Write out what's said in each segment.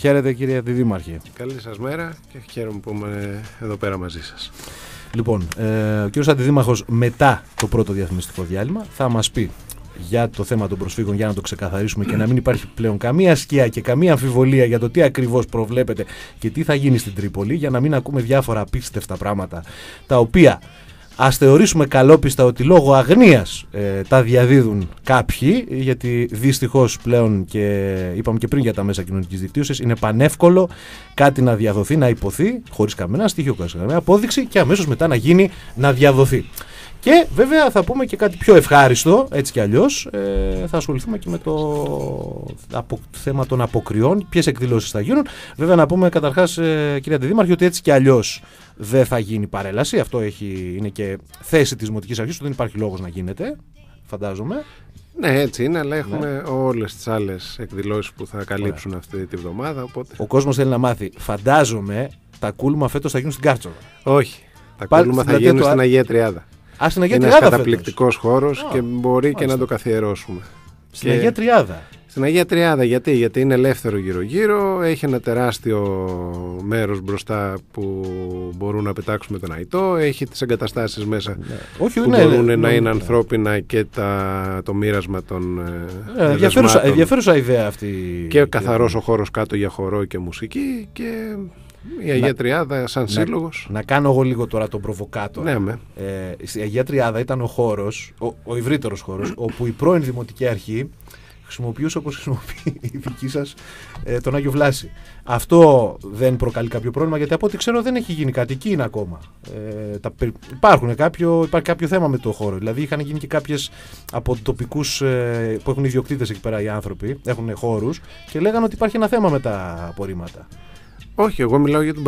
Χαίρετε κύριε Αντιδήμαρχε. Καλή σας μέρα και χαίρομαι που είμαι εδώ πέρα μαζί σας. Λοιπόν, ε, ο κύριος Αντιδήμαρχος μετά το πρώτο διαφημιστικό διάλειμμα θα μας πει για το θέμα των προσφύγων για να το ξεκαθαρίσουμε και να μην υπάρχει πλέον καμία σκιά και καμία αμφιβολία για το τι ακριβώς προβλέπετε και τι θα γίνει στην Τρίπολη για να μην ακούμε διάφορα απίστευτα πράγματα τα οποία Ας θεωρήσουμε καλόπιστα ότι λόγω αγνίας ε, τα διαδίδουν κάποιοι, γιατί δυστυχώς πλέον και είπαμε και πριν για τα μέσα κοινωνικής δικτύωσης, είναι πανεύκολο κάτι να διαδοθεί, να υποθεί, χωρίς καμένα στοιχείο, χωρίς καμία απόδειξη και αμέσως μετά να γίνει να διαδοθεί. Και βέβαια θα πούμε και κάτι πιο ευχάριστο, έτσι κι αλλιώς. Ε, θα ασχοληθούμε και με το απο, θέμα των αποκριών, ποιες εκδηλώσεις θα γίνουν. Βέβαια, να πούμε καταρχάς, ε, κυρία Αντιδήμαρχη, ότι έτσι κι αλλιώς δεν θα γίνει παρέλαση. Αυτό έχει, είναι και θέση της Δημοτικής Αρχής, δεν υπάρχει λόγος να γίνεται, φαντάζομαι. Ναι, έτσι είναι, αλλά ναι. έχουμε ναι. όλες τις άλλες εκδηλώσεις που θα καλύψουν αυτή τη βδομάδα. Οπότε... Ο κόσμος θέλει να μάθει. Φαντάζομαι τα κούλμα φέτος θα γίνουν στην Κάρτσοβα. Όχι. Τα κούλμα θα γίνουν στην Αγία Τριάδα. Ας, Είναι καταπληκτικό χώρος και μπορεί και να το καθιερώσουμε. Στην Αγία Τριάδα. Στην Αγία Τριάδα. Γιατί, γιατί είναι ελεύθερο γύρω-γύρω, έχει ένα τεράστιο μέρος μπροστά που μπορούν να πετάξουμε τον αϊτό, έχει τις εγκαταστάσεις μέσα ναι. Όχι, που ναι, μπορούν ναι, να είναι ναι. ανθρώπινα και τα, το μοίρασμα των. Yeah, ε, ε, ενδιαφέρουσα, ιδέα αυτή. Και καθαρό ο χώρος κάτω για χορό και μουσική. Και η Αγία να... Τριάδα, σαν σύλλογος. Να... κάνω εγώ λίγο τώρα τον προβοκάτο Ναι, Ε, η Αγία Τριάδα ήταν ο χώρος, ο, ο ευρύτερος χώρος, όπου η πρώην Δημοτική Αρχή χρησιμοποιούσε όπως χρησιμοποιεί η δική σας ε, τον Άγιο Βλάση. Αυτό δεν προκαλεί κάποιο πρόβλημα γιατί από ό,τι ξέρω δεν έχει γίνει κάτι. Εκεί είναι ακόμα. Ε, τα, υπάρχουν κάποιο, υπάρχει κάποιο θέμα με το χώρο. Δηλαδή είχαν γίνει και κάποιες από τοπικούς ε, που έχουν ιδιοκτήτες εκεί πέρα οι άνθρωποι, έχουν χώρους και λέγανε ότι υπάρχει ένα θέμα με τα απορρίμματα. Όχι, εγώ μιλάω για τον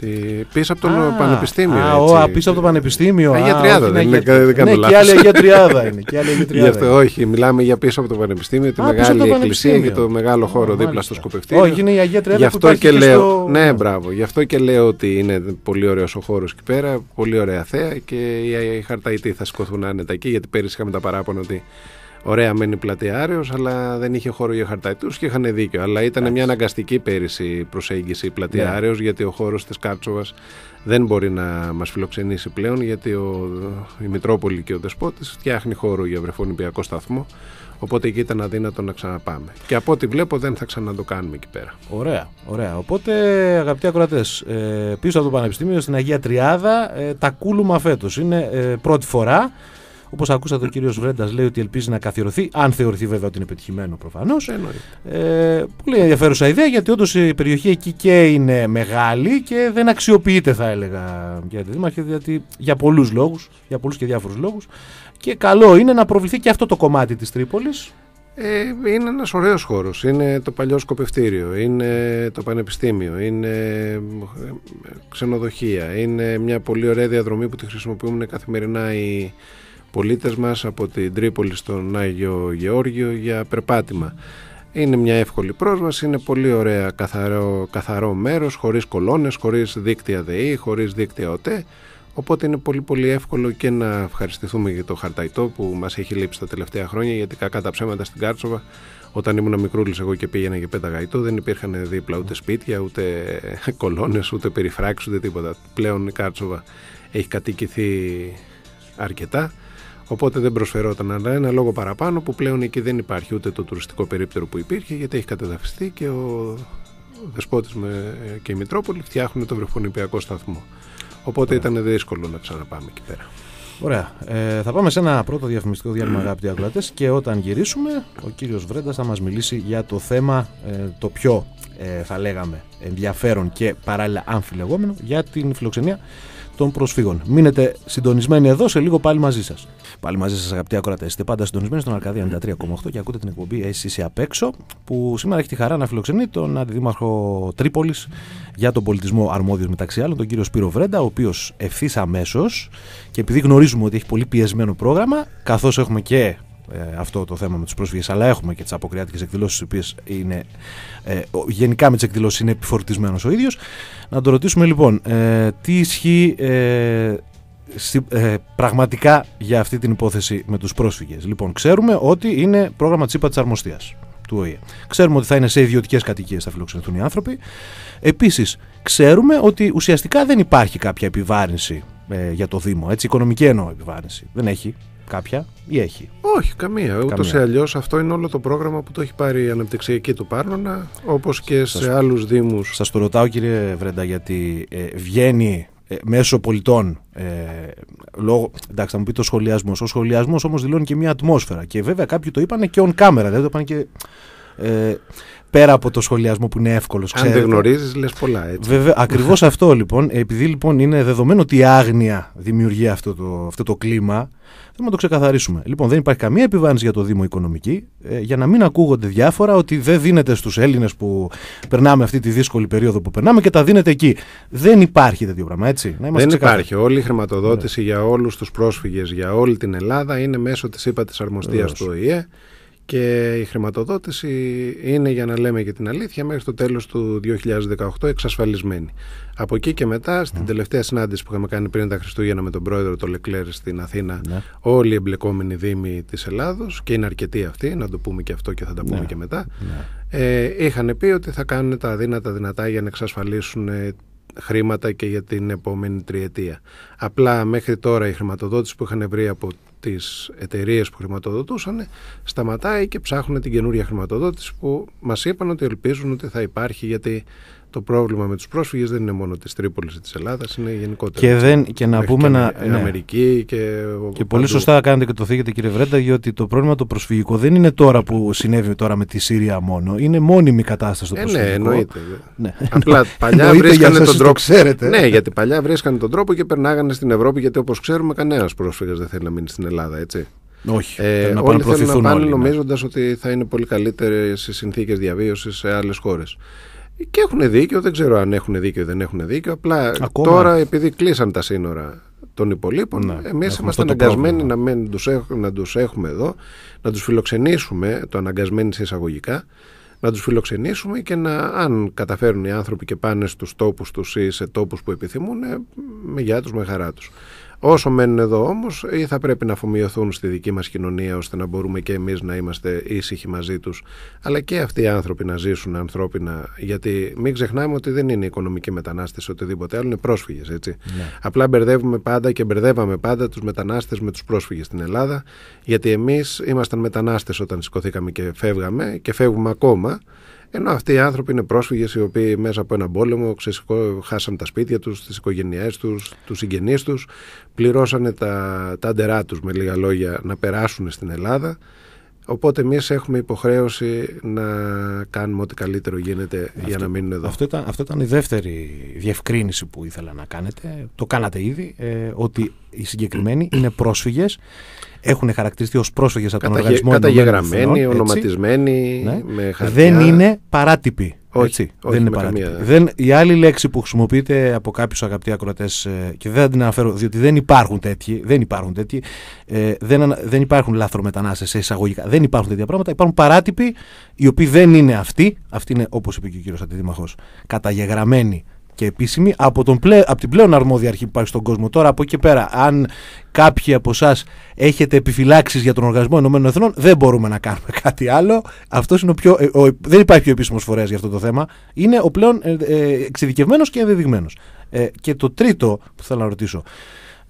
Τη... Πίσω από το Πανεπιστήμιο. Α, έτσι. α, πίσω από το Πανεπιστήμιο. Αγία ε, Τριάδα δεν ναι, είναι. ναι, Και άλλη Αγία Τριάδα είναι. Και Γι' αυτό, όχι, μιλάμε για πίσω από το Πανεπιστήμιο, τη μεγάλη εκκλησία και το μεγάλο χώρο δίπλα στο σκοπευτήριο. Όχι, είναι η Αγία Τριάδα. Γι' αυτό και λέω. Ναι, μπράβο. Γι' αυτό και λέω ότι είναι πολύ ωραίος ο χώρος εκεί πέρα, πολύ ωραία θέα και οι χαρταϊτοί θα σηκωθούν άνετα εκεί γιατί πέρυσι είχαμε τα παράπονα ότι Ωραία, μένει πλατεία αλλά δεν είχε χώρο για χαρταϊτού και είχαν δίκιο. Αλλά ήταν μια αναγκαστική πέρυσι προσέγγιση πλατεία ναι. γιατί ο χώρος της Κάρτσοβα δεν μπορεί να μας φιλοξενήσει πλέον, γιατί ο, η Μητρόπολη και ο Δεσπότης φτιάχνει χώρο για βρεφονιπιακό σταθμό. Οπότε εκεί ήταν αδύνατο να ξαναπάμε. Και από ό,τι βλέπω δεν θα ξανατο κάνουμε εκεί πέρα. Ωραία, ωραία. Οπότε αγαπητοί ακροατές, ε, πίσω από το Πανεπιστήμιο στην Αγία Τριάδα, ε, τα κούλουμα φέτος είναι ε, πρώτη φορά. Όπως ακούσατε, ο κύριος Βρέντας λέει ότι ελπίζει να καθιερωθεί, αν θεωρηθεί βέβαια ότι είναι πετυχημένο προφανώς. Ε, πολύ ενδιαφέρουσα ιδέα γιατί όντως η περιοχή εκεί και είναι μεγάλη και δεν αξιοποιείται, θα έλεγα, τη Δήμαρχη, γιατί για πολλούς λόγους, για πολλούς και διάφορους λόγους. Και καλό είναι να προβληθεί και αυτό το κομμάτι της Τρίπολης. Ε, είναι ένας ωραίος χώρος. Είναι το παλιό σκοπευτήριο, είναι το πανεπιστήμιο, είναι ε, ξενοδοχεία, είναι μια πολύ ωραία διαδρομή που τη χρησιμοποιούν καθημερινά οι πολίτες μας από την Τρίπολη στον Άγιο Γεώργιο για περπάτημα. Είναι μια εύκολη πρόσβαση, είναι πολύ ωραία καθαρό, καθαρό μέρος, χωρίς κολόνες, χωρίς δίκτυα ΔΕΗ, χωρίς δίκτυα ΟΤΕ, οπότε είναι πολύ πολύ εύκολο και να ευχαριστηθούμε για το χαρταϊτό που μας έχει λείψει τα τελευταία χρόνια, γιατί κακά τα ψέματα στην Κάρτσοβα, όταν ήμουν μικρούλης εγώ και πήγαινα και πέταγα γαϊτό, δεν υπήρχαν δίπλα ούτε σπίτια, ούτε κολόνες ούτε περιφράξεις, ούτε τίποτα. Πλέον η Κάρτσοβα έχει κατοικηθεί αρκετά Οπότε δεν προσφερόταν αλλά ένα λόγο παραπάνω που πλέον εκεί δεν υπάρχει ούτε το τουριστικό περίπτερο που υπήρχε γιατί έχει κατεδαφιστεί και ο Δεσπότης με, ε, και η Μητρόπολη φτιάχνουν το βρεφονιπιακό σταθμό. Οπότε ήταν δύσκολο να ξαναπάμε εκεί πέρα. Ωραία. Ε, θα πάμε σε ένα πρώτο διαφημιστικό διάλειμμα, αγαπητοί ακροατές, και όταν γυρίσουμε, ο κύριος Βρέντας θα μας μιλήσει για το θέμα ε, το πιο θα λέγαμε ενδιαφέρον και παράλληλα αμφιλεγόμενο για την φιλοξενία των προσφύγων. Μείνετε συντονισμένοι εδώ, σε λίγο πάλι μαζί σας. Πάλι μαζί σας, αγαπητοί ακροατές. Είστε πάντα συντονισμένοι στον Αρκαδία 93,8 και ακούτε την εκπομπή Εσύ απ' έξω, που σήμερα έχει τη χαρά να φιλοξενεί τον αντιδήμαρχο Τρίπολης για τον πολιτισμό αρμόδιος μεταξύ άλλων, τον κύριο Σπύρο Βρέντα, ο οποίος ευθύς αμέσως και επειδή γνωρίζουμε ότι έχει πολύ πιεσμένο πρόγραμμα, καθώς έχουμε και ε, αυτό το θέμα με τους πρόσφυγες, αλλά έχουμε και τις αποκριάτικες εκδηλώσεις, οι οποίες είναι. Ε, γενικά με τις εκδηλώσεις είναι επιφορτισμένος ο ίδιος. Να το ρωτήσουμε λοιπόν, ε, τι ισχύει ε, ε, πραγματικά για αυτή την υπόθεση με τους πρόσφυγες. Λοιπόν, ξέρουμε ότι είναι πρόγραμμα Τσίπα της Αρμοστίας του ΟΗΕ. Ξέρουμε ότι θα είναι σε ιδιωτικές κατοικίες θα φιλοξενηθούν οι άνθρωποι. Επίσης, ξέρουμε ότι ουσιαστικά δεν υπάρχει κάποια επιβάρυνση για το Δήμο. Έτσι, οικονομική εννοώ επιβάρυνση. Δεν έχει κάποια ή έχει. Όχι, καμία. Ούτως ή αλλιώς αυτό είναι όλο το πρόγραμμα που το έχει πάρει η αναπτυξιακή του Πάρνονα, όπως και σε άλλους Δήμους. Σας το ρωτάω, κύριε Βρέντα, γιατί ε, βγαίνει ε, μέσω πολιτών. Ε, λόγω, εντάξει, θα μου πει το σχολιασμός. Ο σχολιασμός όμως δηλώνει και μια ατμόσφαιρα. Και βέβαια κάποιοι το είπαν και on camera, δηλαδή το είπαν και. Ε, πέρα από το σχολιασμό που είναι εύκολος. Αν δεν γνωρίζεις, λες πολλά έτσι. Βέβαια, ακριβώς αυτό λοιπόν, επειδή λοιπόν είναι δεδομένο ότι η άγνοια δημιουργεί αυτό το, αυτό το κλίμα, θέλουμε να το ξεκαθαρίσουμε. Λοιπόν, δεν υπάρχει καμία επιβάρυνση για το Δήμο Οικονομική, ε, για να μην ακούγονται διάφορα ότι δεν δίνεται στους Έλληνες που περνάμε αυτή τη δύσκολη περίοδο που περνάμε και τα δίνεται εκεί. Δεν υπάρχει τέτοιο πράγμα, έτσι. Να δεν υπάρχει. Όλη η χρηματοδότηση ναι. για όλους τους πρόσφυγες, για όλη την Ελλάδα είναι μέσω της ΥΠΑ της αρμοστίας του ΟΗΕ και η χρηματοδότηση είναι για να λέμε και την αλήθεια μέχρι το τέλος του 2018 εξασφαλισμένη. Από εκεί και μετά στην τελευταία συνάντηση που είχαμε κάνει πριν τα Χριστούγεννα με τον πρόεδρο το Λεκλέρ στην Αθήνα ναι. όλοι οι εμπλεκόμενοι δήμοι της Ελλάδος και είναι αρκετοί αυτοί, να το πούμε και αυτό και θα τα πούμε ναι. και μετά ναι. ε, είχαν πει ότι θα κάνουν τα δύνατα δυνατά για να εξασφαλίσουν ε, χρήματα και για την επόμενη τριετία. Απλά μέχρι τώρα η χρηματοδότηση που είχαν βρει από τις εταιρείες που χρηματοδοτούσαν σταματάει και ψάχνουν την καινούρια χρηματοδότηση που μας είπαν ότι ελπίζουν ότι θα υπάρχει γιατί το πρόβλημα με τους πρόσφυγες δεν είναι μόνο της Τρίπολης ή της Ελλάδας, είναι γενικότερα. Και, δεν, και να πούμε να... Ναι. Αμερική και... Και παντού. πολύ σωστά κάνετε και το θίγετε κύριε Βρέντα, διότι το πρόβλημα το προσφυγικό δεν είναι τώρα που συνέβη τώρα με τη Συρία μόνο, είναι μόνιμη κατάσταση το ε, ναι, προσφυγικό. ναι, εννοείται. Ναι. Απλά παλιά βρίσκανε τον τρόπο... Το ξέρετε. Ναι, γιατί παλιά βρίσκανε τον τρόπο και περνάγανε στην Ευρώπη, γιατί όπως ξέρουμε κανένας πρόσφυγας δεν θέλει να μείνει στην Ελλάδα, έτσι. Όχι. Ε, να όλοι θέλουν να πάνε ναι. ότι θα είναι πολύ καλύτερες οι συνθήκες διαβίωσης σε άλλες χώρες. Και έχουν δίκιο, δεν ξέρω αν έχουν δίκιο ή δεν έχουν δίκιο. Απλά τώρα επειδή κλείσαν τα σύνορα των υπολείπων, ναι, εμείς είμαστε αναγκασμένοι να, του τους να έχουμε εδώ, να τους φιλοξενήσουμε, το αναγκασμένοι σε εισαγωγικά, να τους φιλοξενήσουμε και να, αν καταφέρουν οι άνθρωποι και πάνε στους τόπους τους ή σε τόπους που επιθυμούν, με γεια τους, με χαρά τους. Όσο μένουν εδώ όμως, ή θα πρέπει να αφομοιωθούν στη δική μας κοινωνία ώστε να μπορούμε και εμείς να είμαστε ήσυχοι μαζί τους, αλλά και αυτοί οι άνθρωποι να ζήσουν ανθρώπινα. Γιατί μην ξεχνάμε ότι δεν είναι οικονομικοί μετανάστε οτιδήποτε άλλο, είναι πρόσφυγες. Ναι. Απλά μπερδεύουμε πάντα και μπερδεύαμε πάντα τους μετανάστες με τους πρόσφυγες στην Ελλάδα, γιατί εμείς ήμασταν μετανάστες όταν σηκωθήκαμε και φεύγαμε και φεύγουμε ακόμα. Ενώ αυτοί οι άνθρωποι είναι πρόσφυγες οι οποίοι μέσα από έναν πόλεμο ξεσηκώ, χάσαν τα σπίτια τους, τις οικογένειές τους, τους συγγενείς τους, πληρώσανε τα, τα αντερά τους με λίγα λόγια να περάσουν στην Ελλάδα. Οπότε εμείς έχουμε υποχρέωση να κάνουμε ό,τι καλύτερο γίνεται για να μείνουν εδώ. Αυτό ήταν, αυτό η δεύτερη διευκρίνηση που ήθελα να κάνετε. Το κάνατε ήδη, ε, ότι οι συγκεκριμένοι είναι πρόσφυγες έχουν χαρακτηριστεί ως πρόσφυγες από τον οργανισμό. Καταγεγραμμένοι, ονοματισμένοι, ναι. με χαρτιά. Δεν είναι παράτυποι. Όχι, έτσι, όχι, δεν είναι παράτυποι. Δεν, η άλλη λέξη που χρησιμοποιείται από κάποιους αγαπητοί ακροατές, ε, και δεν την αναφέρω διότι δεν υπάρχουν τέτοιοι, δεν υπάρχουν, τέτοιοι, ε, δεν, υπάρχουν λάθρομετανάστες σε εισαγωγικά. Δεν υπάρχουν τέτοια πράγματα. Υπάρχουν παράτυποι οι οποίοι δεν είναι αυτοί. Αυτοί είναι, όπως είπε και ο κύριος Αντιδήμαχο, καταγεγραμμένοι και επίσημη από, τον πλέ, από την πλέον αρμόδια αρχή που υπάρχει στον κόσμο. Τώρα από εκεί και πέρα, αν κάποιοι από εσάς έχετε επιφυλάξεις για τον Οργανισμό Ενωμένων Εθνών, δεν μπορούμε να κάνουμε κάτι άλλο. Αυτός είναι πιο. Ε, δεν υπάρχει πιο επίσημος φορέας για αυτό το θέμα. Είναι ο πλέον ε, ε εξειδικευμένος και ενδεδειγμένος. Ε, και το τρίτο που θέλω να ρωτήσω.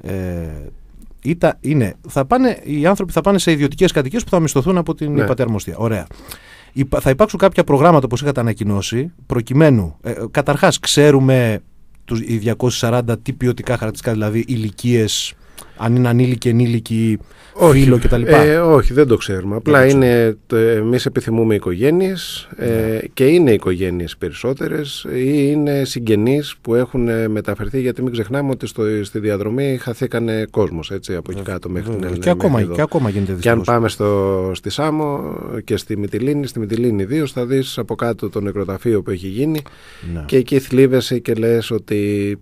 Ε, είναι, θα πάνε, οι άνθρωποι θα πάνε σε ιδιωτικές κατοικίες που θα μισθωθούν από την ναι. Ωραία θα υπάρξουν κάποια προγράμματα όπως είχατε ανακοινώσει προκειμένου, ε, καταρχάς ξέρουμε τους 240 τι ποιοτικά χαρακτηριστικά δηλαδή ηλικίες αν είναι ανήλικοι, ενήλικοι, φίλοι φίλο κτλ. Ε, όχι, δεν το ξέρουμε. Απλά είναι, εμείς επιθυμούμε οικογένειες ε, ναι. και είναι οικογένειες περισσότερες ή είναι συγγενείς που έχουν ε, μεταφερθεί. Γιατί μην ξεχνάμε ότι στο, στη διαδρομή χαθήκανε κόσμος από εκεί ναι. κάτω μέχρι ναι, την Ελλάδα. Και, ακόμα, και ακόμα γίνεται δυστυχώ. Και αν πάμε στο, στη Σάμο και στη Μητυλίνη, στη Μητυλίνη 2, θα δεις από κάτω το νεκροταφείο που έχει γίνει και εκεί θλίβεσαι και λες ότι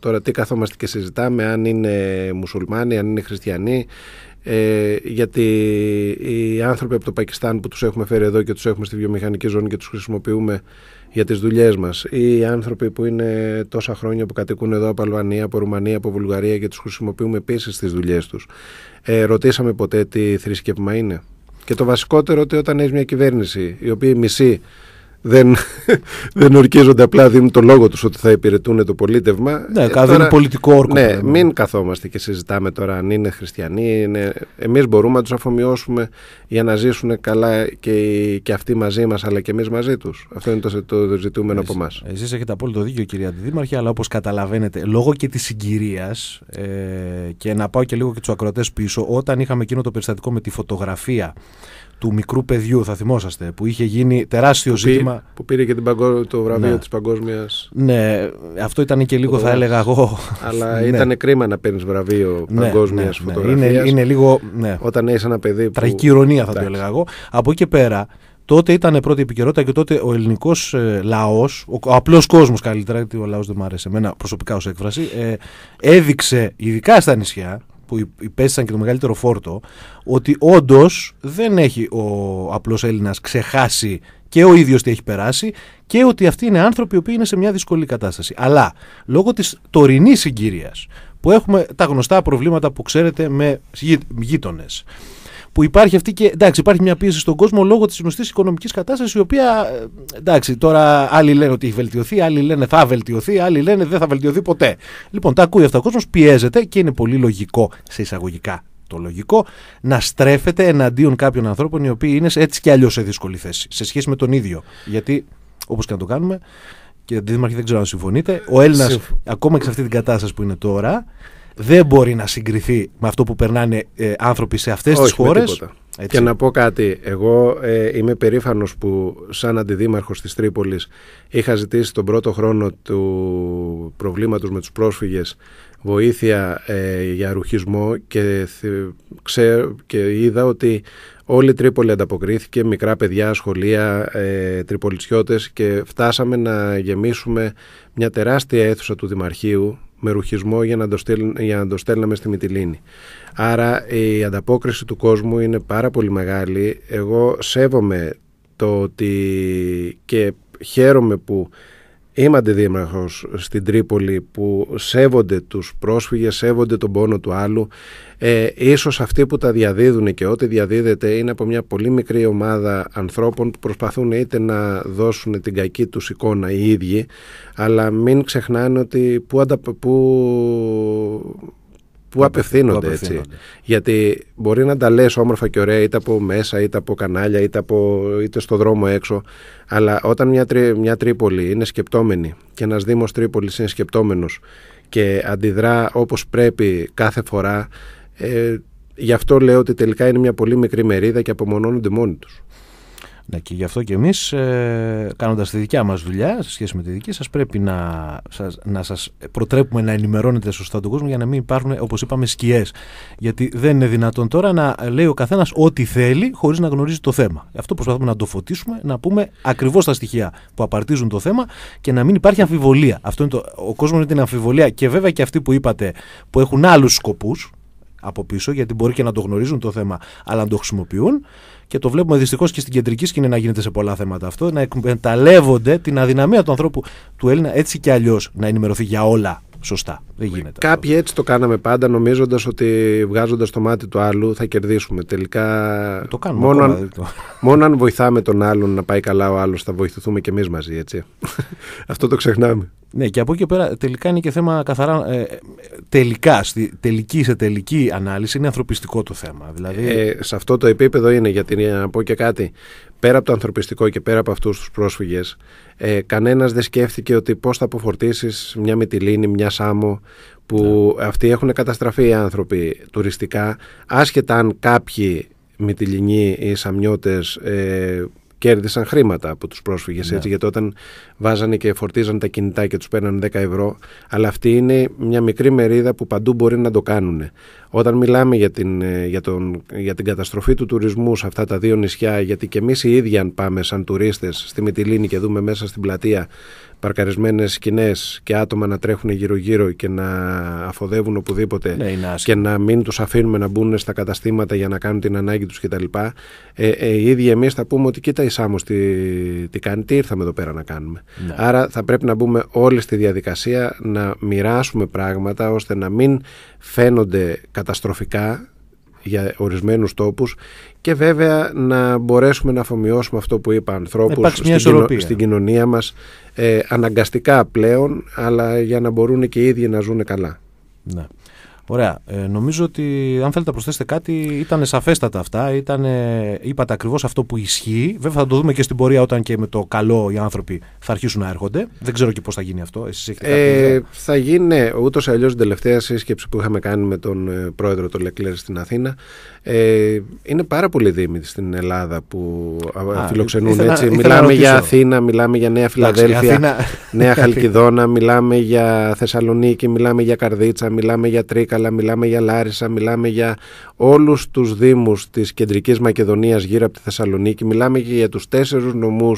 Τώρα τι καθόμαστε και συζητάμε, αν είναι μουσουλμάνοι, αν είναι χριστιανοί, ε, γιατί οι άνθρωποι από το Πακιστάν που τους έχουμε φέρει εδώ και τους έχουμε στη βιομηχανική ζώνη και τους χρησιμοποιούμε για τις δουλειές μας ή οι άνθρωποι που είναι τόσα χρόνια που κατοικούν εδώ από Αλβανία, από Ρουμανία, από Βουλγαρία και τους χρησιμοποιούμε επίσης στις δουλειές τους. Ε, ρωτήσαμε ποτέ τι θρησκεύμα είναι. Και το βασικότερο ότι όταν έχεις μια κυβέρνηση η οποία μισεί δεν, δεν ορκίζονται, απλά δίνουν το λόγο τους ότι θα υπηρετούν το πολίτευμα. Ναι, ε, τώρα, είναι πολιτικό όρκο. Ναι, μην καθόμαστε και συζητάμε τώρα αν είναι χριστιανοί. Είναι... Εμείς μπορούμε να τους αφομοιώσουμε για να ζήσουν καλά και, και αυτοί μαζί μας, αλλά και εμείς μαζί τους. Αυτό είναι το, το ζητούμενο από εμάς. Εσείς έχετε απόλυτο δίκιο κυρία Αντιδήμαρχη, αλλά όπως καταλαβαίνετε, λόγω και της συγκυρίας ε, και να πάω και λίγο και τους ακροτέ πίσω, όταν είχαμε εκείνο το περιστατικό με τη φωτογραφία του μικρού παιδιού, θα θυμόσαστε, που είχε γίνει τεράστιο ζήτημα. που πήρε και την παγκο... το βραβείο ναι. της Παγκόσμιας. Ναι, αυτό ήταν και λίγο, θα έλεγα εγώ. Αλλά ναι. ήταν κρίμα να παίρνεις βραβείο ναι, Παγκόσμιας ναι, ναι, ναι. Φωτογραφίας Είναι, είναι λίγο. Ναι. Όταν έχει ένα παιδί. Που... Τραγική ηρωνία, θα το έλεγα εγώ. Από εκεί πέρα, τότε ήταν πρώτη επικαιρότητα και τότε ο ελληνικός ε, λαός, ο απλός κόσμος καλύτερα, γιατί ο λαός δεν μου αρέσει εμένα προσωπικά ως έκφραση, ε, έδειξε, ειδικά στα νησιά, που υπέστησαν και το μεγαλύτερο φόρτο, ότι όντως δεν έχει ο απλός Έλληνας ξεχάσει και ο ίδιος τι έχει περάσει και ότι αυτοί είναι άνθρωποι οι οποίοι είναι σε μια δύσκολη κατάσταση. Αλλά λόγω της τωρινής συγκυρίας που έχουμε τα γνωστά προβλήματα που ξέρετε με γείτονες, που υπάρχει αυτή και εντάξει, υπάρχει μια πίεση στον κόσμο λόγω της γνωστής οικονομικής κατάστασης, η οποία ε, εντάξει, τώρα άλλοι λένε ότι έχει βελτιωθεί, άλλοι λένε θα βελτιωθεί, άλλοι λένε δεν θα βελτιωθεί ποτέ. Λοιπόν, τα ακούει αυτό ο κόσμος, πιέζεται και είναι πολύ λογικό σε εισαγωγικά το λογικό, να στρέφεται εναντίον κάποιων ανθρώπων οι οποίοι είναι έτσι κι αλλιώς σε δύσκολη θέση σε σχέση με τον ίδιο. Γιατί, όπως και να το κάνουμε, και δεν ξέρω αν συμφωνείτε, ο Έλληνας, ακόμα και σε αυτή την κατάσταση που είναι τώρα, δεν μπορεί να συγκριθεί με αυτό που περνάνε ε, άνθρωποι σε αυτές τις χώρες. Και να πω κάτι, εγώ ε, είμαι περήφανος που σαν αντιδήμαρχος της Τρίπολης είχα ζητήσει τον πρώτο χρόνο του προβλήματος με τους πρόσφυγες βοήθεια ε, για ρουχισμό και, ξέρω, και είδα ότι όλη η Τρίπολη ανταποκρίθηκε, μικρά παιδιά, σχολεία, ε, και φτάσαμε να γεμίσουμε μια τεράστια αίθουσα του Δημαρχείου με ρουχισμό για να το, για να στέλναμε στη Μυτιλίνη. Άρα η ανταπόκριση του κόσμου είναι πάρα πολύ μεγάλη. Εγώ σέβομαι το ότι και χαίρομαι που είμαι αντιδήμαρχος στην Τρίπολη που σέβονται τους πρόσφυγες, σέβονται τον πόνο του άλλου. Ε, ίσως αυτοί που τα διαδίδουν και ό,τι διαδίδεται είναι από μια πολύ μικρή ομάδα ανθρώπων που προσπαθούν είτε να δώσουν την κακή τους εικόνα οι ίδιοι, αλλά μην ξεχνάνε ότι που, αντα... που που απευθύνονται, έτσι. Γιατί μπορεί να τα λες όμορφα και ωραία είτε από μέσα, είτε από κανάλια, είτε, από, είτε στο δρόμο έξω. Αλλά όταν μια, μια Τρίπολη είναι σκεπτόμενη και ένας Δήμος Τρίπολης είναι σκεπτόμενος και αντιδρά όπως πρέπει κάθε φορά. Ε, γι' αυτό λέω ότι τελικά είναι μια πολύ μικρή μερίδα και απομονώνονται μόνοι τους. Ναι, και γι' αυτό και εμείς, ε, κάνοντας τη δικιά μας δουλειά σε σχέση με τη δική σας, πρέπει να σας να σας προτρέπουμε να ενημερώνετε σωστά τον κόσμο για να μην υπάρχουν, όπως είπαμε, σκιές. Γιατί δεν είναι δυνατόν τώρα να λέει ο καθένας ό,τι θέλει χωρίς να γνωρίζει το θέμα. Αυτό προσπαθούμε να το φωτίσουμε, να πούμε ακριβώς τα στοιχεία που απαρτίζουν το θέμα και να μην υπάρχει αμφιβολία. Αυτό είναι το, ο κόσμος είναι την αμφιβολία και βέβαια και αυτοί που είπατε που έχουν άλλους σκοπούς, από πίσω, γιατί μπορεί και να το γνωρίζουν το θέμα, αλλά να το χρησιμοποιούν. Και το βλέπουμε δυστυχώς και στην κεντρική σκηνή να γίνεται σε πολλά θέματα αυτό, να εκμεταλλεύονται την αδυναμία του ανθρώπου, του Έλληνα, έτσι και αλλιώς να ενημερωθεί για όλα σωστά. Δεν γίνεται. Κάποιοι έτσι το κάναμε πάντα, νομίζοντας ότι βγάζοντας το μάτι του άλλου θα κερδίσουμε. Τελικά. Το κάνουμε. Μόνο, αν, μόνο αν βοηθάμε τον άλλον να πάει καλά ο άλλος, θα βοηθηθούμε κι εμείς μαζί, έτσι. αυτό το ξεχνάμε. Ναι, και από εκεί και πέρα τελικά είναι και θέμα καθαρά. Ε, τελικά, στη, τελική, σε τελική ανάλυση είναι ανθρωπιστικό το θέμα. Δηλαδή... Ε, σε αυτό το επίπεδο είναι, γιατί να πω και κάτι πέρα από το ανθρωπιστικό και πέρα από αυτούς τους πρόσφυγες, ε, κανένας δεν σκέφτηκε ότι πώς θα αποφορτήσεις μια Μυτιλίνη, μια Σάμο, που ναι. αυτοί έχουν καταστραφεί οι άνθρωποι τουριστικά, άσχετα αν κάποιοι Μυτιλινοί ή σαμιώτες. ε, κέρδισαν χρήματα από τους πρόσφυγες ναι. έτσι γιατί όταν βάζανε και φορτίζαν τα κινητά και τους παίρνανε 10 ευρώ αλλά αυτή είναι μια μικρή μερίδα που παντού μπορεί να το κάνουν. Όταν μιλάμε για την, ε, για τον, για την καταστροφή του τουρισμού σε αυτά τα δύο νησιά γιατί και εμείς οι ίδιοι αν πάμε σαν τουρίστες στη Μυτιλίνη και δούμε μέσα στην πλατεία παρκαρισμένες σκηνές και άτομα να τρέχουν γύρω-γύρω και να αφοδεύουν οπουδήποτε ναι, και να μην τους αφήνουμε να μπουν στα καταστήματα για να κάνουν την ανάγκη τους κτλ. Ε, ε, οι ίδιοι εμείς θα πούμε ότι κοίτα η Σάμος τι, τι κάνει, τι ήρθαμε εδώ πέρα να κάνουμε. Ναι. Άρα θα πρέπει να μπούμε όλοι στη διαδικασία να μοιράσουμε πράγματα ώστε να μην φαίνονται καταστροφικά για ορισμένους τόπους και βέβαια να μπορέσουμε να αφομοιώσουμε αυτό που είπα ανθρώπους στην, στην κοινωνία μας ε, αναγκαστικά πλέον αλλά για να μπορούν και οι ίδιοι να ζουν καλά. Ναι. Ωραία. Ε, νομίζω ότι αν θέλετε να προσθέσετε κάτι, ήταν σαφέστατα αυτά. Ήτανε, είπατε ακριβώς αυτό που ισχύει. Βέβαια, θα το δούμε και στην πορεία όταν και με το καλό οι άνθρωποι θα αρχίσουν να έρχονται. Δεν ξέρω και πώς θα γίνει αυτό. Εσείς έχετε κάτι ε, θα γίνει ναι, ούτως ή αλλιώς την τελευταία σύσκεψη που είχαμε κάνει με τον ε, πρόεδρο του Λεκλέρ στην Αθήνα. Ε, είναι πάρα πολλοί δήμοι στην Ελλάδα που φιλοξενούν έτσι. μιλάμε για Αθήνα, μιλάμε για Νέα Φιλαδέλφια, Νέα Χαλκιδόνα, μιλάμε για Θεσσαλονίκη, μιλάμε για Καρδίτσα, μιλάμε για Τρίκαλα, μιλάμε για Λάρισα, μιλάμε για όλους τους δήμους της κεντρικής Μακεδονίας γύρω από τη Θεσσαλονίκη, μιλάμε και για τους τέσσερι νομού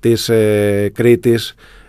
τη ε, Κρήτης.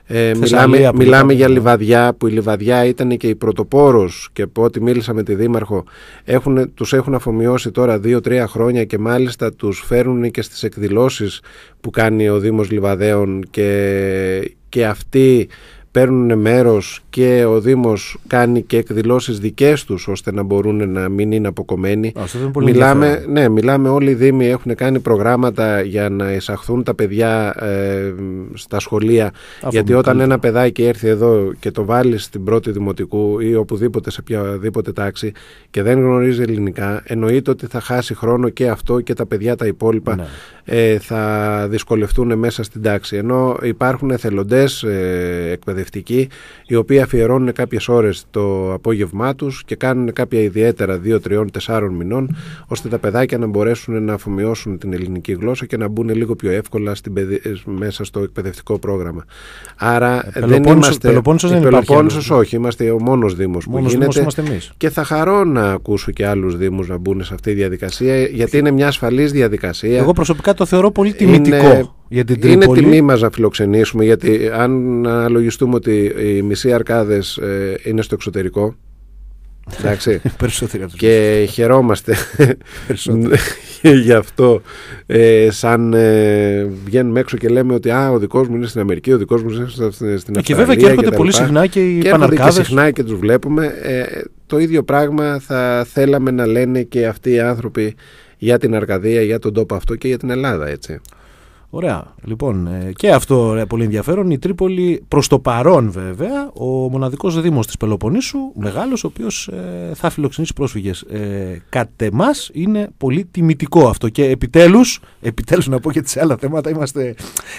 Ε, μιλάμε, μιλάμε για λιβαδιά που η λιβαδιά ήταν και η πρωτοπόρος και από ό,τι μίλησα με τη Δήμαρχο έχουν, τους έχουν αφομοιώσει τώρα 2-3 χρόνια και μάλιστα τους φέρνουν και στις εκδηλώσεις που κάνει ο Δήμος Λιβαδέων και, και αυτοί παίρνουν μέρος και ο Δήμος κάνει και εκδηλώσεις δικές τους ώστε να μπορούν να μην είναι αποκομμένοι. Αυτό είναι πολύ μιλάμε, ναι, μιλάμε όλοι οι Δήμοι έχουν κάνει προγράμματα για να εισαχθούν τα παιδιά ε, στα σχολεία γιατί όταν ένα παιδάκι έρθει εδώ και το βάλει στην πρώτη δημοτικού ή οπουδήποτε σε οποιαδήποτε τάξη και δεν γνωρίζει ελληνικά εννοείται ότι θα χάσει χρόνο και αυτό και τα παιδιά τα υπόλοιπα ναι. ε, θα δυσκολευτούν μέσα στην τάξη. Ενώ υπάρχουν εθελοντές ε, εκπαιδευτικοί οι οποίοι αφιερώνουν κάποιες ώρες το απόγευμά τους και κάνουν κάποια ιδιαίτερα 2, 3, 4 μηνών, ώστε τα παιδάκια να μπορέσουν να αφομοιώσουν την ελληνική γλώσσα και να μπουν λίγο πιο εύκολα στην ε, μέσα στο εκπαιδευτικό πρόγραμμα. Άρα ε, δεν είμαστε. Πελοπόννησος δεν υπάρχει, όχι, είμαστε ο μόνος Δήμος που μόνος γίνεται. Είμαστε εμείς. Και θα χαρώ να ακούσω και άλλους Δήμους να μπουν σε αυτή τη διαδικασία, γιατί είναι μια ασφαλής διαδικασία. Εγώ προσωπικά το θεωρώ πολύ τιμητικό για την Τρίπολη. Είναι τιμή μας να φιλοξενήσουμε γιατί αν αναλογιστούμε ότι οι μισοί αρκάδες ε, είναι στο εξωτερικό Εντάξει. Και χαιρόμαστε γι' αυτό. Ε, σαν ε, βγαίνουμε έξω και λέμε ότι Α, ο δικός μου είναι στην Αμερική, ο δικός μου είναι στην ε, Αυστραλία. Και βέβαια και έρχονται και πολύ συχνά και οι Παναρκάδε. Και συχνά και τους βλέπουμε. το ίδιο πράγμα θα θέλαμε να λένε και αυτοί οι άνθρωποι για την Αρκαδία, για τον τόπο αυτό και για την Ελλάδα. Έτσι. Ωραία. Λοιπόν, ε, και αυτό πολύ ενδιαφέρον. Η Τρίπολη προς το παρόν, βέβαια, ο μοναδικός δήμος της Πελοποννήσου, μεγάλος, ο οποίος ε, θα φιλοξενήσει πρόσφυγες. Ε, κατ' εμάς είναι πολύ τιμητικό αυτό. Και επιτέλους, επιτέλους να πω και σε άλλα θέματα, είμαστε.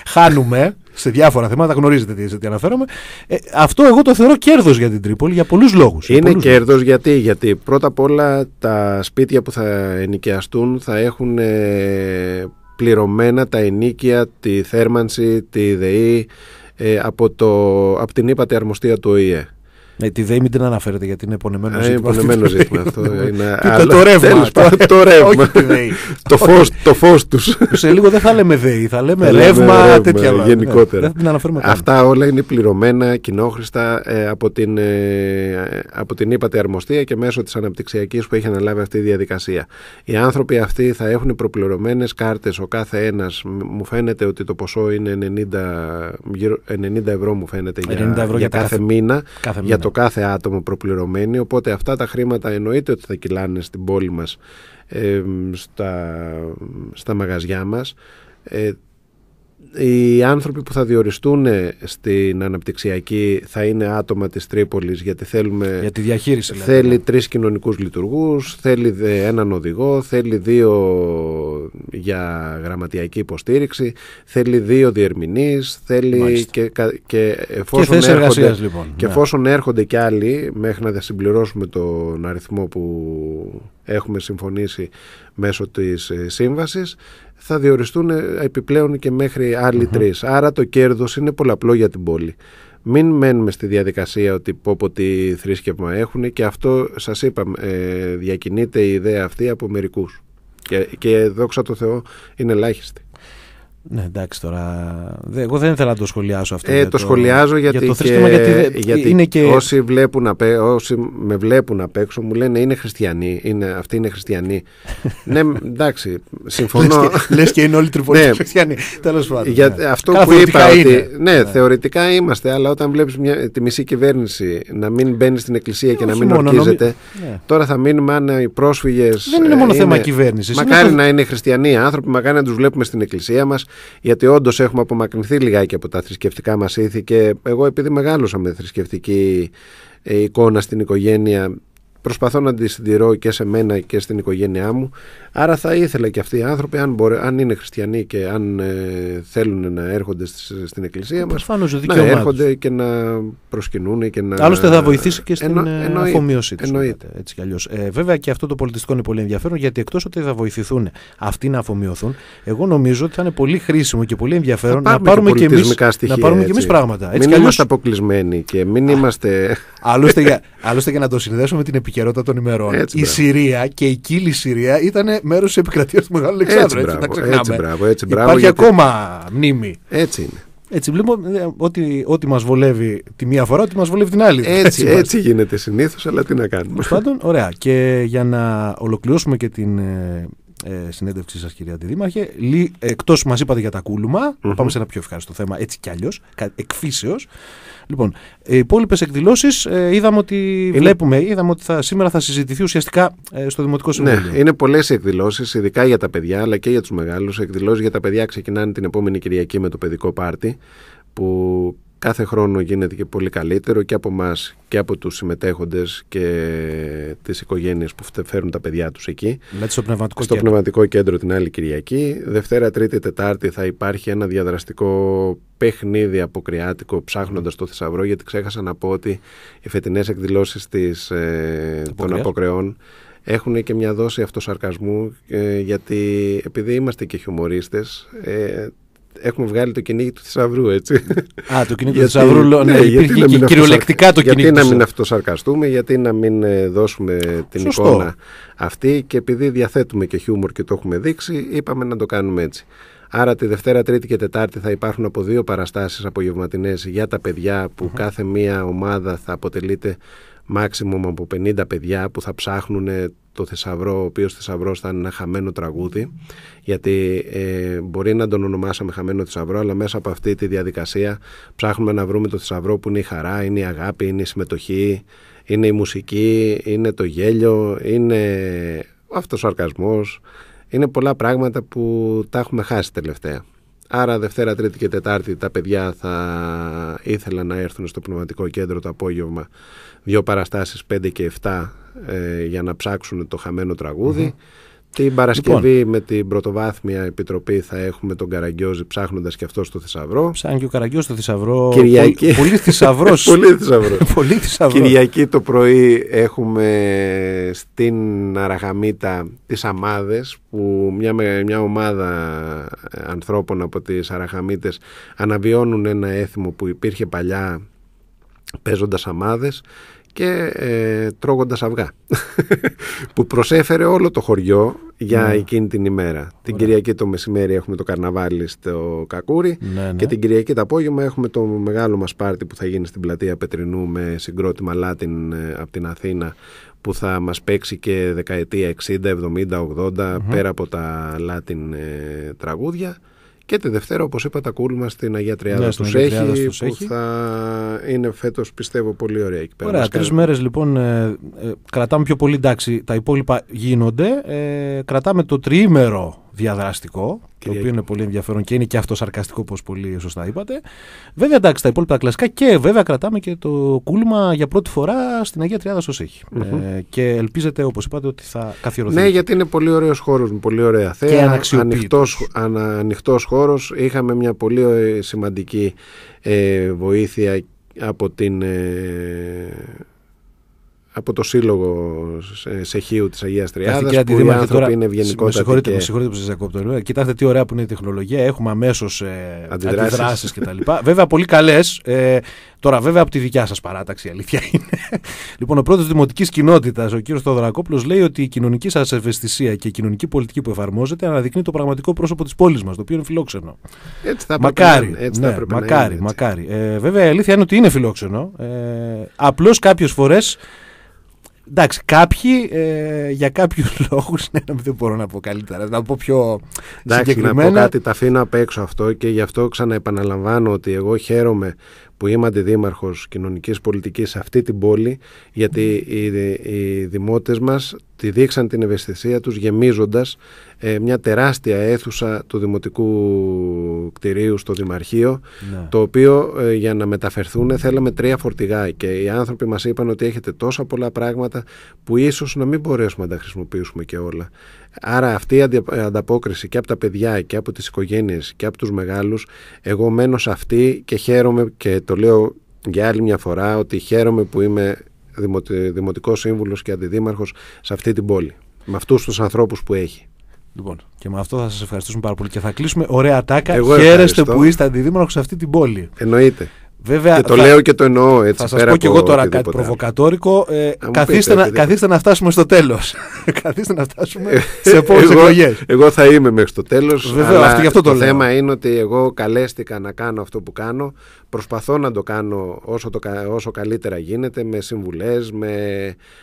χάνουμε σε διάφορα θέματα. Γνωρίζετε τι, τι αναφέρομαι. Ε, αυτό εγώ το θεωρώ κέρδος για την Τρίπολη για πολλούς λόγους. Είναι κέρδος γιατί, γιατί πρώτα απ' όλα τα σπίτια που θα ενοικιαστούν θα έχουν πληρωμένα τα ενίκια, τη θέρμανση, τη ΔΕΗ ε, από, το, από την ύπατη αρμοστία του ΟΗΕ. Ναι, τη ΔΕΗ μην την αναφέρετε γιατί είναι επονεμένο ζήτημα. Ε, είναι πονεμένο ζήτημα αυτό. Είναι το ρεύμα. Το ρεύμα. Το φως του. Σε λίγο δεν θα λέμε ΔΕΗ, θα λέμε ρεύμα, τέτοια. Γενικότερα. Ναι, Αυτά όλα είναι πληρωμένα κοινόχρηστα ε, από την ύπατη ε, αρμοστία και μέσω της αναπτυξιακής που έχει αναλάβει αυτή η διαδικασία. Οι άνθρωποι αυτοί θα έχουν προπληρωμένες κάρτες ο κάθε ένας. Μου φαίνεται ότι το ποσό είναι 90 ευρώ, μου φαίνεται για κάθε μήνα το κάθε άτομο προπληρωμένη, οπότε αυτά τα χρήματα εννοείται ότι θα κυλάνε στην πόλη μας, ε, στα, στα μαγαζιά μας. Ε, οι άνθρωποι που θα διοριστούν ε, στην αναπτυξιακή θα είναι άτομα της Τρίπολης γιατί θέλουμε... Για τη θέλει ναι. τρεις κοινωνικούς λειτουργούς, θέλει ε, έναν οδηγό, θέλει δύο για γραμματιακή υποστήριξη, θέλει δύο διερμηνείς, θέλει και, και, εφόσον, έρχονται, λοιπόν. και ναι. εφόσον έρχονται άλλοι μέχρι να συμπληρώσουμε τον αριθμό που έχουμε συμφωνήσει μέσω της ε, σύμβασης θα διοριστούν ε, επιπλέον και μέχρι άλλοι Άρα το κέρδος είναι πολλαπλό για την πόλη. Μην μένουμε στη διαδικασία ότι πόπο τι θρήσκευμα έχουν και αυτό σας είπα ε, διακινείται η ιδέα αυτή από μερικούς. Και, και δόξα τω Θεώ είναι ελάχιστη. Ναι, εντάξει τώρα. Εγώ δεν ήθελα να το σχολιάσω αυτό. Ε, το, σχολιάζω γιατί, γιατί, γιατί Όσοι, βλέπουν, ε- όσοι με βλέπουν απ' έξω μου λένε είναι χριστιανοί. Είναι... Αυτοί είναι χριστιανοί. ναι, εντάξει, συμφωνώ. Λες και, και είναι όλοι τριπολίτε ναι. χριστιανοί. Τέλος πάντων. Για... Ναι. Αυτό που είπα ναι, ναι, θεωρητικά είμαστε, αλλά όταν βλέπεις τη μισή κυβέρνηση να μην μπαίνει στην εκκλησία και ε, να μην ορκίζεται. Ναι. Τώρα θα μείνουμε αν οι πρόσφυγες. Δεν είναι ε, μόνο θέμα κυβέρνησης. Μακάρι να είναι χριστιανοί άνθρωποι, μακάρι να τους βλέπουμε στην εκκλησία μας γιατί όντως έχουμε απομακρυνθεί λιγάκι από τα θρησκευτικά μας ήθη και εγώ επειδή μεγάλωσα με θρησκευτική ε, εικόνα στην οικογένεια προσπαθώ να τη συντηρώ και σε μένα και στην οικογένειά μου. Άρα θα ήθελα και αυτοί οι άνθρωποι, αν, μπορεί, είναι χριστιανοί και αν ε, θέλουν να έρχονται στις, στην εκκλησία μας, να έρχονται και να προσκυνούν και να... Άλλωστε θα βοηθήσει και στην εννο, ε, αφομοίωση τους. Εννοείται. Έτσι κι ε, βέβαια και αυτό το πολιτιστικό είναι πολύ ενδιαφέρον, γιατί εκτός ότι θα βοηθηθούν αυτοί να αφομοιωθούν, εγώ νομίζω ότι θα είναι πολύ χρήσιμο και πολύ ενδιαφέρον να πάρουμε και, εμείς, να πάρουμε και εμείς πράγματα. Έτσι μην είμαστε αποκλεισμένοι και μην είμαστε... για, άλλωστε για να το συνδέσουμε με την επικοινωνία επικαιρότητα των ημερών. η μπράβο. Συρία και η κύλη Συρία ήταν μέρος της επικρατείας του Μεγάλου Αλεξάνδρου. Έτσι, έτσι, έτσι, έτσι, μπράβο, Υπάρχει ακόμα μνήμη. Έτσι είναι. Έτσι βλέπουμε ότι, ότι μας βολεύει τη μία φορά, ότι μας βολεύει την άλλη. Έτσι, έτσι, έτσι γίνεται συνήθως, αλλά τι να κάνουμε. Τέλος πάντων, ωραία. Και για να ολοκληρώσουμε και την ε, ε, συνέντευξή σας, κυρία Αντιδήμαρχε. Εκτό που μας είπατε για τα κούλουμα, πάμε σε ένα πιο ευχάριστο θέμα, έτσι κι αλλιώς, εκφύσεως. Λοιπόν, οι ε, υπόλοιπες εκδηλώσεις ε, είδαμε ότι είναι... βλέπουμε, είδαμε ότι θα, σήμερα θα συζητηθεί ουσιαστικά ε, στο Δημοτικό ναι, Συμβούλιο. Ναι, είναι πολλές εκδηλώσεις, ειδικά για τα παιδιά αλλά και για τους μεγάλους. Εκδηλώσεις για τα παιδιά ξεκινάνε την επόμενη Κυριακή με το παιδικό πάρτι που κάθε χρόνο γίνεται και πολύ καλύτερο και από εμάς και από τους συμμετέχοντες και τις οικογένειες που φέρουν τα παιδιά τους εκεί. Με στο πνευματικό, κέντρο. την άλλη Κυριακή. Δευτέρα, Τρίτη, Τετάρτη θα υπάρχει ένα διαδραστικό παιχνίδι αποκριάτικο ψάχνοντας το θησαυρό γιατί ξέχασα να πω ότι οι φετινές εκδηλώσεις της, ε, των αποκρεών έχουν και μια δόση αυτοσαρκασμού ε, γιατί επειδή είμαστε και χιουμορίστες ε, έχουμε βγάλει το κυνήγι του θησαυρού, έτσι. Α, το κυνήγι του θησαυρού, ναι, ναι, υπήρχε να κυριολεκτικά το κυνήγι Γιατί να μην αυτοσαρκαστούμε, γιατί να μην ε, δώσουμε την εικόνα αυτή και επειδή διαθέτουμε και χιούμορ και το έχουμε δείξει, είπαμε να το κάνουμε έτσι. Άρα τη Δευτέρα, Τρίτη και Τετάρτη θα υπάρχουν από δύο παραστάσεις απογευματινές για τα παιδιά που κάθε μία ομάδα θα αποτελείται maximum από 50 παιδιά που θα ψάχνουν ε, το θησαυρό, ο οποίος θησαυρός ήταν ένα χαμένο τραγούδι, γιατί ε, μπορεί να τον ονομάσαμε χαμένο θησαυρό, αλλά μέσα από αυτή τη διαδικασία ψάχνουμε να βρούμε το θησαυρό που είναι η χαρά, είναι η αγάπη, είναι η συμμετοχή, είναι η μουσική, είναι το γέλιο, είναι αυτός ο αρκασμός, είναι πολλά πράγματα που τα έχουμε χάσει τελευταία. Άρα Δευτέρα, Τρίτη και Τετάρτη τα παιδιά θα ήθελαν να έρθουν στο πνευματικό κέντρο το απόγευμα δύο παραστάσεις 5 και 7 ε, για να ψάξουν το χαμένο τραγούδι. Mm-hmm. Την Παρασκευή λοιπόν, με την πρωτοβάθμια επιτροπή θα έχουμε τον Καραγκιόζη ψάχνοντας και αυτός στο θησαυρό. Ψάχνει και ο Καραγκιόζης στο θησαυρό. Κυριακή. Πολύ θησαυρός. Πολύ θησαυρός. Κυριακή το πρωί έχουμε στην Αραχαμίτα τις αμάδες που μια, μια ομάδα ε, ανθρώπων από τις Αραχαμίτες αναβιώνουν ένα έθιμο που υπήρχε παλιά παίζοντας αμάδες και ε, τρώγοντας αυγά που προσέφερε όλο το χωριό για ναι. εκείνη την ημέρα. Την Κυριακή το μεσημέρι έχουμε το καρναβάλι στο Κακούρι ναι, ναι. και την Κυριακή το απόγευμα έχουμε το μεγάλο μας πάρτι που θα γίνει στην πλατεία Πετρινού με συγκρότημα Λάτιν ε, από την Αθήνα που θα μας παίξει και δεκαετία 60, 70, 80 πέρα από τα Λάτιν ε, τραγούδια. Και τη Δευτέρα, όπως είπα, τα κούλμα στην Αγία Τριάδα ναι, τους που θα είναι φέτος, πιστεύω, πολύ ωραία εκεί πέρα. Ωραία, Τρει μέρες λοιπόν ε, ε, κρατάμε πιο πολύ, εντάξει, τα υπόλοιπα γίνονται. Ε, κρατάμε το τριήμερο διαδραστικό, το οποίο είναι πολύ ενδιαφέρον και είναι και αυτό σαρκαστικό, όπως πολύ σωστά είπατε. Βέβαια, εντάξει, τα υπόλοιπα κλασικά και βέβαια κρατάμε και το κούλμα για πρώτη φορά στην Αγία Τριάδα Σωσίχη. Ε, και ελπίζετε, όπως είπατε, ότι θα καθιερωθεί. Ναι, γιατί είναι πολύ ωραίος χώρος με πολύ ωραία θέα. Και ανοιχτός, Είχαμε μια πολύ ε, σημαντική ε, βοήθεια από την ε, από το σύλλογο ε, Σεχείου της Αγίας Τριάδα. Και οι τώρα, είναι ευγενικότητα. Με συγχωρείτε, και... με συγχωρείτε που σας διακόπτω. Κοιτάξτε τι ωραία που είναι η τεχνολογία. Έχουμε αμέσως ε, αντιδράσεις κτλ. βέβαια, πολύ καλές. Ε, τώρα, βέβαια, από τη δικιά σας παράταξη, η αλήθεια είναι. λοιπόν, ο πρώτο Δημοτικής Κοινότητας, ο κ. Στοδρακόπουλο, λέει ότι η κοινωνική σας ευαισθησία και η κοινωνική πολιτική που εφαρμόζεται αναδεικνύει το πραγματικό πρόσωπο της πόλης μας, το οποίο είναι φιλόξενο. Έτσι θα μακάρι, ναι, να, έτσι μακάρι, είναι, μακάρι. βέβαια, η αλήθεια είναι ότι είναι φιλόξενο. Ε, Απλώς κάποιες φορές Εντάξει, κάποιοι ε, για κάποιους λόγους. Ναι, δεν μπορώ να πω καλύτερα. Να πω πιο Εντάξει, συγκεκριμένα. Να πω κάτι, τα αφήνω απ' έξω αυτό και γι' αυτό ξαναεπαναλαμβάνω ότι εγώ χαίρομαι που είμαι αντιδήμαρχος κοινωνικής πολιτικής σε αυτή την πόλη γιατί οι, οι δημότες μας τη δείξαν την ευαισθησία τους γεμίζοντας ε, μια τεράστια αίθουσα του Δημοτικού Κτηρίου στο Δημαρχείο ναι. το οποίο ε, για να μεταφερθούν θέλαμε τρία φορτηγά και οι άνθρωποι μας είπαν ότι έχετε τόσα πολλά πράγματα που ίσως να μην μπορέσουμε να τα χρησιμοποιήσουμε και όλα. Άρα αυτή η ε, ανταπόκριση και από τα παιδιά και από τις οικογένειες και από τους μεγάλους εγώ μένω σε αυτή και χαίρομαι και το λέω για άλλη μια φορά ότι χαίρομαι που είμαι δημοτικός σύμβουλος και αντιδήμαρχος σε αυτή την πόλη. Με αυτούς τους ανθρώπους που έχει. Λοιπόν, και με αυτό θα σας ευχαριστήσουμε πάρα πολύ και θα κλείσουμε. Ωραία τάκα. Χαίρεστε που είστε αντιδήμαρχος σε αυτή την πόλη. Εννοείται. Βέβαια, και το λέω και το εννοώ έτσι. Θα σας πω και εγώ τώρα κάτι προβοκατόρικο. Ε, καθίστε, να, καθίστε να φτάσουμε στο τέλος. καθίστε να φτάσουμε ε, σε επόμενες εκλογές. Εγώ θα είμαι μέχρι το τέλος. Βέβαια, αλλά αυτό, το, θέμα είναι ότι εγώ καλέστηκα να κάνω αυτό που κάνω. Προσπαθώ να το κάνω όσο, το, όσο καλύτερα γίνεται με συμβουλές, με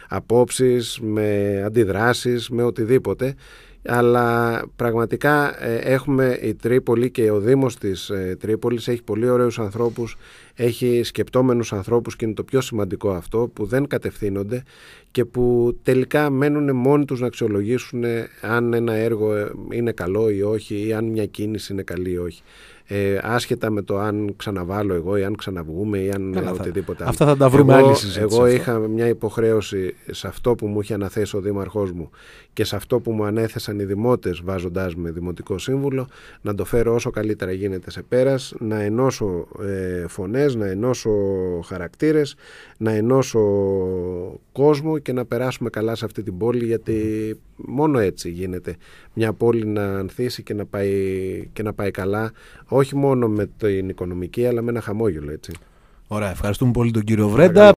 απόψεις, με αντιδράσεις, με οτιδήποτε αλλά πραγματικά ε, έχουμε η Τρίπολη και ο Δήμος της ε, Τρίπολης έχει πολύ ωραίους ανθρώπους, έχει σκεπτόμενους ανθρώπους και είναι το πιο σημαντικό αυτό που δεν κατευθύνονται και που τελικά μένουν μόνοι τους να αξιολογήσουν αν ένα έργο ε, είναι καλό ή όχι ή αν μια κίνηση είναι καλή ή όχι. Ε, άσχετα με το αν ξαναβάλω εγώ ή αν ξαναβγούμε ή αν Καλά, οτιδήποτε Αυτά θα τα βρούμε εγώ, Εγώ είχα μια υποχρέωση σε αυτό που μου είχε αναθέσει ο δήμαρχός μου και σε αυτό που μου ανέθεσαν οι δημότες βάζοντάς με δημοτικό σύμβουλο να το φέρω όσο καλύτερα γίνεται σε πέρας, να ενώσω ε, φωνές, να ενώσω χαρακτήρες, να ενώσω κόσμο και να περάσουμε καλά σε αυτή την πόλη γιατί μόνο έτσι γίνεται μια πόλη να ανθίσει και να πάει, και να πάει καλά όχι μόνο με την οικονομική αλλά με ένα χαμόγελο έτσι. Ωραία, ευχαριστούμε πολύ τον κύριο Βρέντα.